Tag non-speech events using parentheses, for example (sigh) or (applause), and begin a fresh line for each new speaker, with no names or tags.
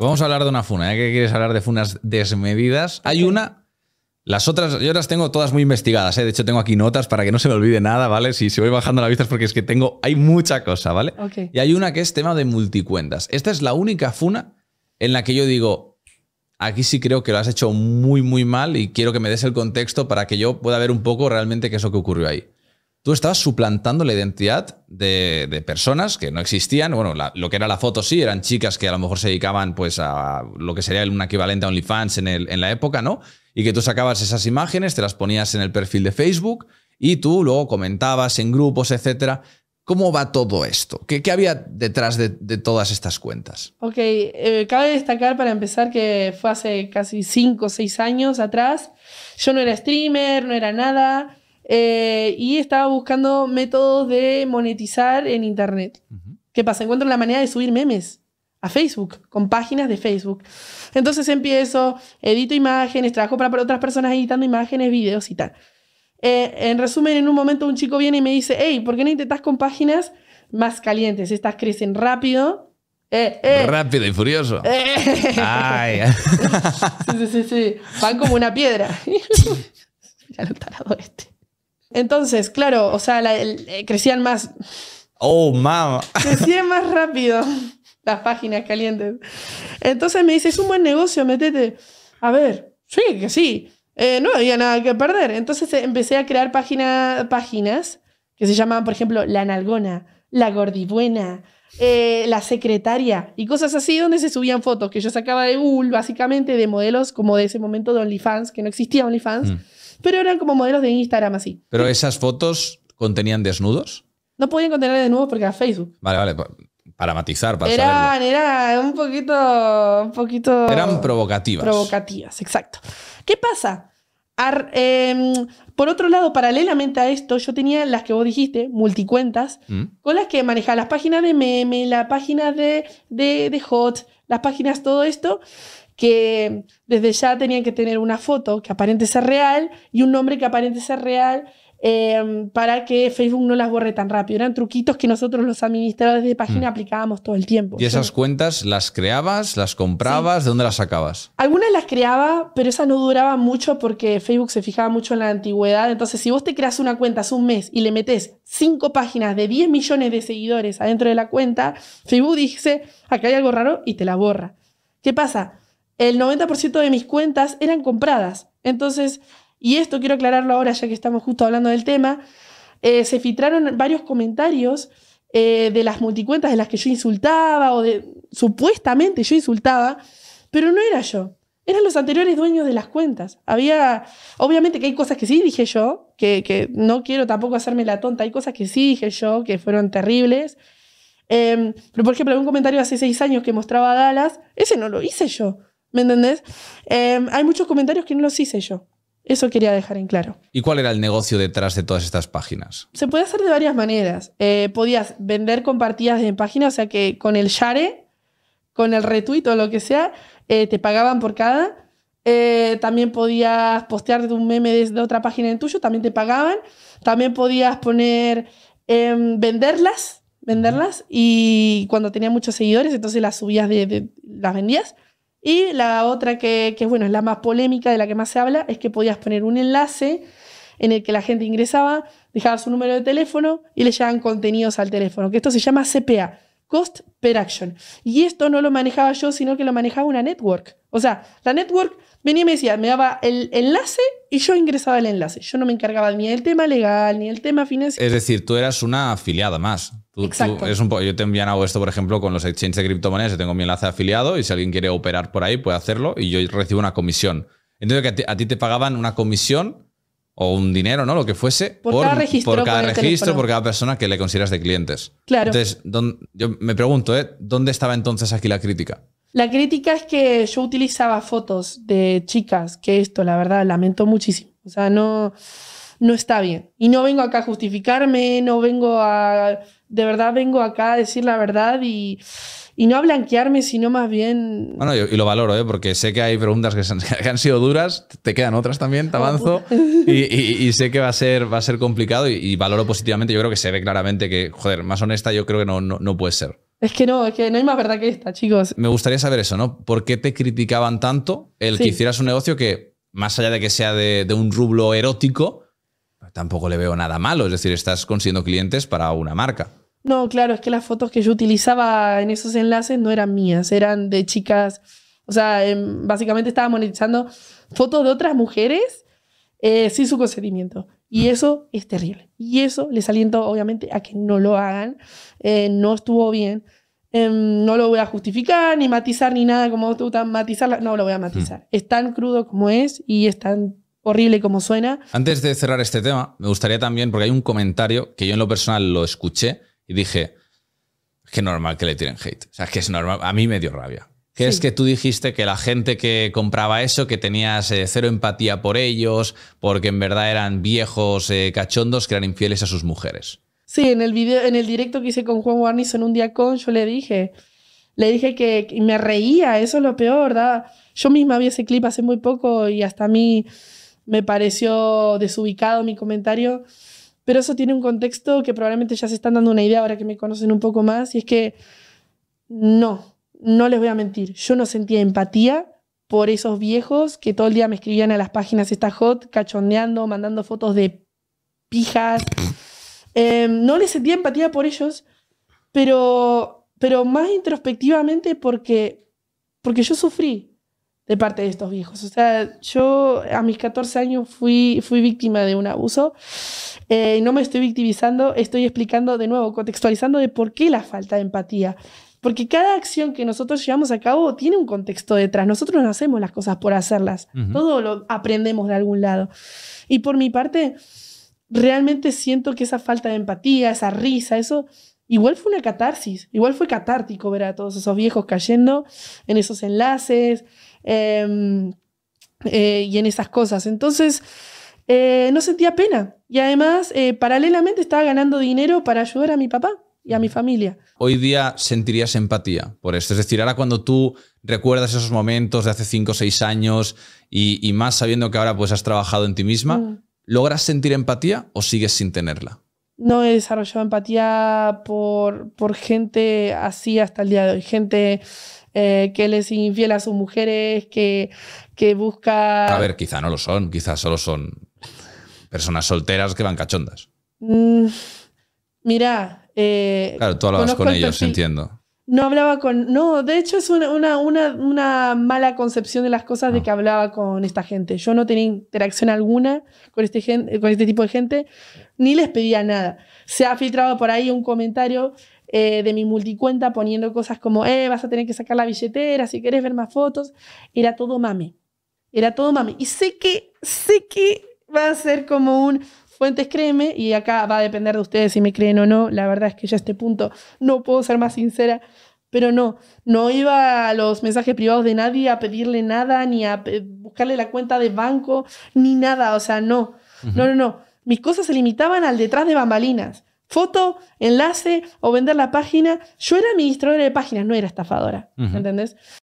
Vamos a hablar de una funa, ya ¿eh? que quieres hablar de funas desmedidas. Hay una. Las otras, yo las tengo todas muy investigadas, ¿eh? de hecho tengo aquí notas para que no se me olvide nada, ¿vale? Si, si voy bajando la vista porque es que tengo, hay mucha cosa, ¿vale? Y hay una que es tema de multicuentas. Esta es la única funa en la que yo digo, aquí sí creo que lo has hecho muy, muy mal y quiero que me des el contexto para que yo pueda ver un poco realmente qué es lo que ocurrió ahí tú estabas suplantando la identidad de, de personas que no existían. Bueno, lo que era la foto sí, eran chicas que a lo mejor se dedicaban pues a lo que sería un equivalente a OnlyFans en, el, en la época, ¿no? Y que tú sacabas esas imágenes, te las ponías en el perfil de Facebook y tú luego comentabas en grupos, etc. ¿Cómo va todo esto? ¿Qué, había detrás de, todas estas cuentas?
Ok, eh, cabe destacar para empezar que fue hace casi 5 o 6 años atrás. Yo no era streamer, no era nada. Eh, y estaba buscando métodos de monetizar en Internet. ¿Qué pasa? Encuentro la manera de subir memes a Facebook, con páginas de Facebook. Entonces empiezo, edito imágenes, trabajo para, otras personas editando imágenes, videos y tal. Eh, en resumen, en un momento un chico viene y me dice, hey, ¿por qué no intentas con páginas más calientes? Estas crecen rápido. Eh,
rápido y furioso. (laughs) Ay.
sí, sí, sí, Van como una piedra. (laughs) ya lo tarado este. Entonces, claro, o sea, eh, crecían más.
Oh, mamá.
Crecían más rápido las páginas calientes. Entonces me dice, es un buen negocio, metete. A ver, sí, que sí. Eh, no había nada que perder. Entonces eh, empecé a crear páginas que se llamaban, por ejemplo, La Nalgona, La Gordibuena, eh, la secretaria y cosas así donde se subían fotos que yo sacaba de Google, básicamente de modelos como de ese momento de OnlyFans, que no existía OnlyFans, mm. pero eran como modelos de Instagram así.
¿Pero esas fotos contenían desnudos?
No podían contener desnudos porque era Facebook.
Vale, vale. Para matizar, para eran,
Eran un poquito, un poquito... Eran provocativas. Provocativas, exacto. ¿Qué pasa? Em, por otro lado, paralelamente a esto, yo tenía las que vos dijiste, multicuentas, mm. con las que manejaba las páginas de meme, la página de, de, de hot, las páginas, todo esto que desde ya tenían que tener una foto que aparente ser real y un nombre que aparente ser real eh, para que Facebook no las borre tan rápido. Eran truquitos que nosotros los administradores de página mm. aplicábamos todo el tiempo. ¿Y esas
cuentas las creabas, las comprabas? ¿De dónde las sacabas?
Algunas las creaba, pero esas no duraban mucho porque Facebook se fijaba mucho en la antigüedad. Entonces, si vos te creas una cuenta hace un mes y le metes cinco páginas de 10 millones de seguidores adentro de la cuenta, Facebook dice, acá hay algo raro y te la borra. ¿Qué pasa? el 90% de mis cuentas eran compradas. Entonces, y esto quiero aclararlo ahora, ya que estamos justo hablando del tema, eh, se filtraron varios comentarios eh, de las multicuentas de las que yo insultaba o de supuestamente yo insultaba, pero no era yo. Eran los anteriores dueños de las cuentas. Había, obviamente que hay cosas que sí dije yo, que, no quiero tampoco hacerme la tonta, hay cosas que sí dije yo, que fueron terribles. Em, pero por ejemplo, un comentario hace seis años que mostraba galas Dallas, ese no lo hice yo. ¿Me entendés? Em, hay muchos comentarios que no los hice yo. Eso quería dejar en claro.
¿Y cuál era el negocio detrás de todas estas páginas?
Se puede hacer de varias maneras. Eh, podías vender compartidas en páginas, o sea que con el share, con el retweet o lo que sea, eh, te pagaban por cada. Eh, también podías postear de un meme desde de otra página en tuyo, también te pagaban. También podías poner, em, venderlas, venderlas y cuando tenía muchos seguidores, entonces las subías, de las vendías. Y la otra que, bueno, es la más polémica, de la que más se habla, es que podías poner un enlace en el que la gente ingresaba, dejaba su número de teléfono y le llegaban contenidos al teléfono, que esto se llama CPA, Cost Per Action. Y esto no lo manejaba yo, sino que lo manejaba una network. O sea, la network venía y me decía, me daba el enlace y yo ingresaba el enlace. Yo no me encargaba ni del tema legal, ni del tema financiero. Es
decir, tú eras una afiliada más. Exacto. yo te envían esto, por ejemplo, con los exchanges de criptomonedas. Yo tengo mi enlace afiliado y si alguien quiere operar por ahí puede hacerlo y yo recibo una comisión. Entonces, que a ti, te pagaban una comisión o un dinero, ¿no? Lo que fuese. Por, cada registro. Por cada, registro, por cada persona que le consideras de clientes. Claro. Entonces, yo me pregunto, ¿eh? ¿dónde estaba entonces aquí la crítica?
La crítica es que yo utilizaba fotos de chicas, que esto la verdad lamento muchísimo. O sea, no, no está bien. Y no vengo acá a justificarme, no vengo a... De verdad vengo acá a decir la verdad y, no a blanquearme, sino más bien...
Bueno, y, lo valoro, ¿eh? porque sé que hay preguntas (laughs) que, han sido duras, te quedan otras también, te avanzo, y, sé que va a ser, va a ser complicado y, valoro positivamente. Yo creo que se ve claramente que, joder, más honesta yo creo que no, no puede ser.
Es que no, es que no hay más verdad que esta, chicos.
Me gustaría saber eso, ¿no? ¿Por qué te criticaban tanto el que hicieras un negocio que, más allá de que sea de, un rublo erótico, tampoco le veo nada malo? Es decir, estás consiguiendo clientes para una marca.
No, claro, es que las fotos que yo utilizaba en esos enlaces no eran mías, eran de chicas. O sea, em, básicamente estaba monetizando fotos de otras mujeres eh, sin su consentimiento. Y eso es terrible. Y eso les aliento, obviamente, a que no lo hagan. Eh, no estuvo bien. Em, no lo voy a justificar, ni matizar, ni nada como tú tan matizarla. No lo voy a matizar. Hmm. Es tan crudo como es y es tan horrible como suena.
Antes de cerrar este tema, me gustaría también, porque hay un comentario que yo en lo personal lo escuché y dije, es que normal que le tiren hate. O sea, es que es normal. A mí me dio rabia que es que tú dijiste que la gente que compraba eso, que tenías eh, cero empatía por ellos, porque en verdad eran viejos eh, cachondos que eran infieles a sus mujeres.
Sí, en el video, en el directo que hice con Juan Warnis un día con, yo le dije, le dije que, me reía, eso es lo peor, ¿verdad? Yo misma vi ese clip hace muy poco y hasta a mí me pareció desubicado mi comentario, pero eso tiene un contexto que probablemente ya se están dando una idea ahora que me conocen un poco más, y es que no, no les voy a mentir, yo no sentía empatía por esos viejos que todo el día me escribían a las páginas esta hot, cachondeando, mandando fotos de pijas. Em, no les sentía empatía por ellos, pero, pero más introspectivamente porque, porque yo sufrí de parte de estos viejos. O sea, yo a mis 14 años fui, fui víctima de un abuso. Eh, no me estoy victimizando, estoy explicando de nuevo, contextualizando de por qué la falta de empatía. Porque cada acción que nosotros llevamos a cabo tiene un contexto detrás. Nosotros no hacemos las cosas por hacerlas. Todo lo aprendemos de algún lado. Y por mi parte, realmente siento que esa falta de empatía, esa risa, eso igual fue una catarsis, igual fue catártico ver a todos esos viejos cayendo en esos enlaces em, eh, y en esas cosas. Entonces, eh, no sentía pena. Y además, eh, paralelamente estaba ganando dinero para ayudar a mi papá y a mi familia.
Hoy día sentirías empatía por esto. Es decir, ahora cuando tú recuerdas esos momentos de hace 5 o 6 años y, más sabiendo que ahora pues has trabajado en ti misma, mm. ¿logras sentir empatía o sigues sin tenerla?
No he desarrollado empatía por, por gente así hasta el día de hoy. Gente eh, que les infiel a sus mujeres, que, busca... A ver,
quizá no lo son, quizá solo son personas solteras que van cachondas.
Mm, mira, eh, claro, tú hablabas con ellos,
entiendo.
No hablaba con... No, de hecho es una, una, mala concepción de las cosas de ah. que hablaba con esta gente. Yo no tenía interacción alguna con este, con este tipo de gente, ni les pedía nada. Se ha filtrado por ahí un comentario eh, de mi multicuenta poniendo cosas como, eh, vas a tener que sacar la billetera si querés ver más fotos. Era todo mame. Era todo mame. Y sé que, sé que va a ser como un, fuentes créeme, y acá va a depender de ustedes si me creen o no, la verdad es que ya a este punto no puedo ser más sincera, pero no, no iba a los mensajes privados de nadie a pedirle nada, ni a buscarle la cuenta de banco, ni nada, o sea, no, no, no, no, mis cosas se limitaban al detrás de bambalinas. Foto, enlace o vender la página. Yo era administradora de páginas, no era estafadora. ¿Entendés?